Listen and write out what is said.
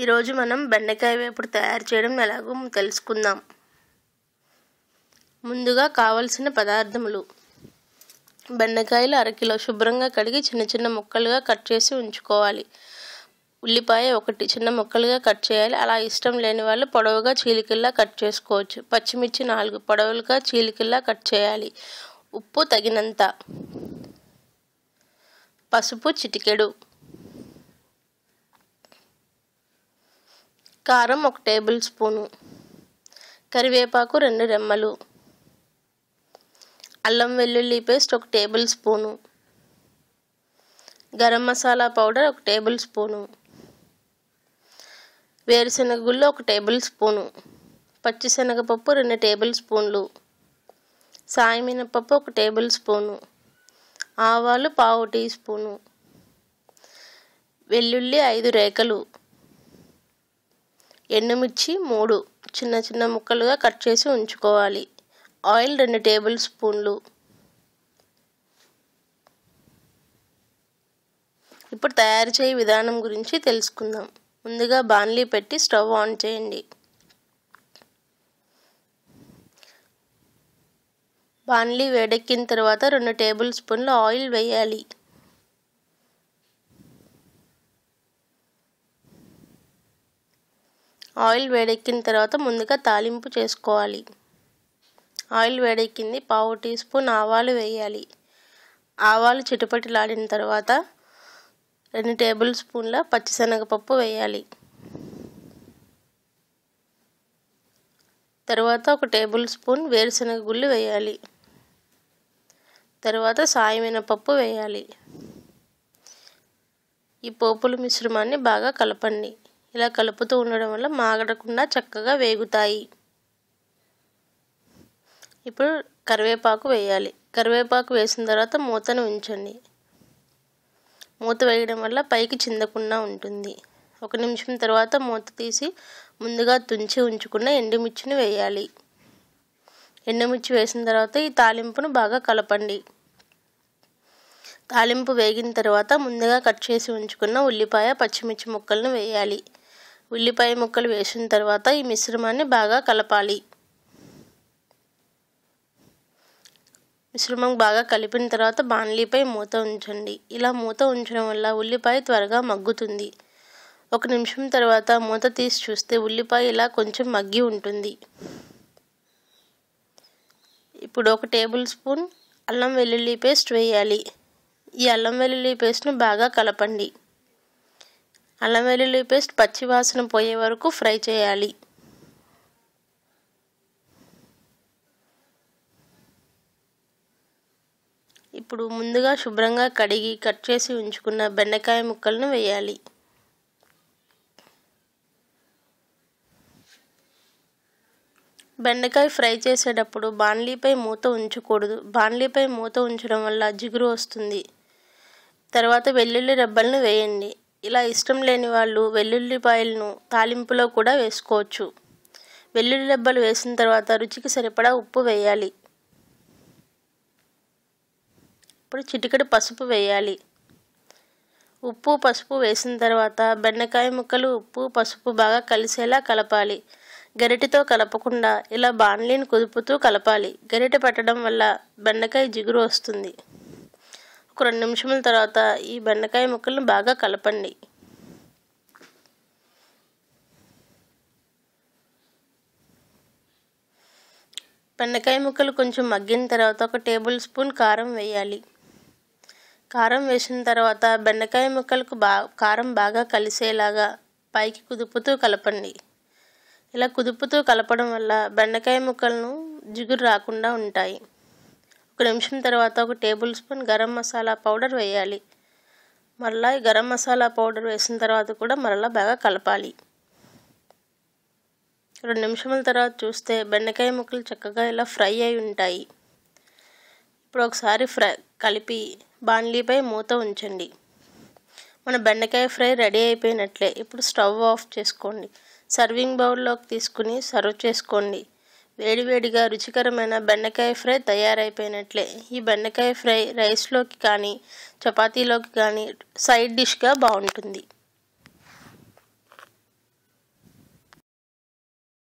ఈరోజు మనం బెండకాయ వేపుడు తయారు చేయడం ఎలాగో తెలుసుకుందాం ముందుగా కావలసిన పదార్థములు బెండకాయలు అరకిలో శుభ్రంగా కడిగి చిన్న చిన్న ముక్కలుగా కట్ చేసి ఉంచుకోవాలి ఉల్లిపాయ ఒకటి చిన్న ముక్కలుగా కట్ చేయాలి అలా ఇష్టం లేని వాళ్ళు పొడవుగా చీలికిల్లా కట్ చేసుకోవచ్చు పచ్చిమిర్చి నాలుగు పొడవులుగా చీలికిల్లా కట్ చేయాలి ఉప్పు తగినంత పసుపు చిటికెడు కారం ఒక టేబుల్ స్పూను కరివేపాకు రెండు రెమ్మలు అల్లం వెల్లుల్లి పేస్ట్ ఒక tablespoon garam masala powder ఒక టేబుల్ స్పూను వేరుశనగ గుళ్ళు ఒక టేబుల్ స్పూను పచ్చిశనగపప్పు రెండు టేబుల్ స్పూన్లు సాయమినపప్పు ఒక టేబుల్ స్పూను ఆవాలు పావు టీ స్పూను వెల్లుల్లి ఐదు రేకలు ఎండుమిర్చి మూడు చిన్న చిన్న ముక్కలుగా కట్ చేసి ఉంచుకోవాలి ఆయిల్ రెండు టేబుల్ స్పూన్లు ఇప్పుడు తయారు చేయ విధానం గురించి తెలుసుకుందాం ముందుగా బాణలీ పెట్టి స్టవ్ ఆన్ చేయండి బాణలీ వేడెక్కిన తర్వాత రెండు టేబుల్ స్పూన్లు ఆయిల్ వేయాలి ఆయిల్ వేడెక్కిన తర్వాత ముందుగా తాలింపు చేసుకోవాలి ఆయిల్ వేడెక్కింది పావు టీ స్పూన్ ఆవాలు వేయాలి ఆవాలు చిటపటిలాడిన తర్వాత రెండు టేబుల్ స్పూన్ల పచ్చిశనగపప్పు వేయాలి తర్వాత ఒక టేబుల్ స్పూన్ వేరుశనగ గుళ్ళు వేయాలి తర్వాత సాయమైన పప్పు వేయాలి ఈ పోపుల మిశ్రమాన్ని బాగా కలపండి ఇలా కలుపుతూ ఉండడం వల్ల మాగడకుండా చక్కగా వేగుతాయి ఇప్పుడు కరివేపాకు వేయాలి కరివేపాకు వేసిన తర్వాత మూతను ఉంచండి మూత వేయడం వల్ల పైకి చిందకుండా ఉంటుంది ఒక నిమిషం తర్వాత మూత తీసి ముందుగా తుంచి ఉంచుకున్న ఎండుమిర్చిని వేయాలి ఎండుమిర్చి వేసిన తర్వాత ఈ తాలింపును బాగా కలపండి తాలింపు వేగిన తర్వాత ముందుగా కట్ చేసి ఉంచుకున్న ఉల్లిపాయ పచ్చిమిర్చి ముక్కలను వేయాలి ఉల్లిపాయ ముక్కలు వేసిన తర్వాత ఈ మిశ్రమాన్ని బాగా కలపాలి మిశ్రమం బాగా కలిపిన తర్వాత బాణలీపై మూత ఉంచండి ఇలా మూత ఉంచడం వల్ల ఉల్లిపాయ త్వరగా మగ్గుతుంది ఒక నిమిషం తర్వాత మూత తీసి చూస్తే ఉల్లిపాయ ఇలా కొంచెం మగ్గి ఉంటుంది ఇప్పుడు ఒక టేబుల్ స్పూన్ అల్లం వెల్లుల్లి పేస్ట్ వేయాలి ఈ అల్లం వెల్లుల్లి పేస్ట్ను బాగా కలపండి అల్లం వెల్లుల్లి పేస్ట్ పచ్చివాసన పోయే వరకు ఫ్రై చేయాలి ఇప్పుడు ముందుగా శుభ్రంగా కడిగి కట్ చేసి ఉంచుకున్న బెండకాయ ముక్కలను వేయాలి బెండకాయ ఫ్రై చేసేటప్పుడు బాణలీపై మూత ఉంచకూడదు బాణలీపై మూత ఉంచడం వల్ల జిగురు వస్తుంది తర్వాత వెల్లుల్లి రెబ్బలను వేయండి ఇలా ఇష్టం లేని వాళ్ళు వెల్లుల్లిపాయలను తాలింపులో కూడా వేసుకోవచ్చు వెల్లుల్లి దెబ్బలు వేసిన తర్వాత రుచికి సరిపడా ఉప్పు వేయాలి ఇప్పుడు చిటికెడు పసుపు వేయాలి ఉప్పు పసుపు వేసిన తర్వాత బెండకాయ ముక్కలు ఉప్పు పసుపు బాగా కలిసేలా కలపాలి గరిటెతో కలపకుండా ఇలా బాణలీని కుదుపుతూ కలపాలి గరిటె పట్టడం వల్ల బెండకాయ జిగురు వస్తుంది ఒక రెండు నిమిషముల తర్వాత ఈ బెండకాయ ముక్కలను బాగా కలపండి బెండకాయ ముక్కలు కొంచెం మగ్గిన తర్వాత ఒక టేబుల్ స్పూన్ కారం వేయాలి కారం వేసిన తర్వాత బెండకాయ ముక్కలకు బా కారం బాగా కలిసేలాగా పైకి కుదుపుతూ కలపండి ఇలా కుదుపుతూ కలపడం వల్ల బెండకాయ ముక్కలను జిగురు రాకుండా ఉంటాయి ఒక నిమిషం తర్వాత ఒక tablespoon garam masala powder వేయాలి మరలా గరం మసాలా పౌడర్ వేసిన తర్వాత కూడా మరలా బాగా కలపాలి రెండు నిమిషముల తర్వాత చూస్తే బెండకాయ ముక్కలు చక్కగా ఇలా ఫ్రై అయి ఉంటాయి ఇప్పుడు ఒకసారి ఫ్రై కలిపి బాణలీపై మూత ఉంచండి మన బెండకాయ ఫ్రై రెడీ అయిపోయినట్లే ఇప్పుడు స్టవ్ ఆఫ్ చేసుకోండి సర్వింగ్ బౌల్లోకి తీసుకుని సర్వ్ చేసుకోండి వేడివేడిగా రుచికరమైన బెండకాయ ఫ్రై తయారైపోయినట్లే ఈ బెండకాయ ఫ్రై రైస్లోకి కానీ చపాతీలోకి కానీ సైడ్ డిష్గా బాగుంటుంది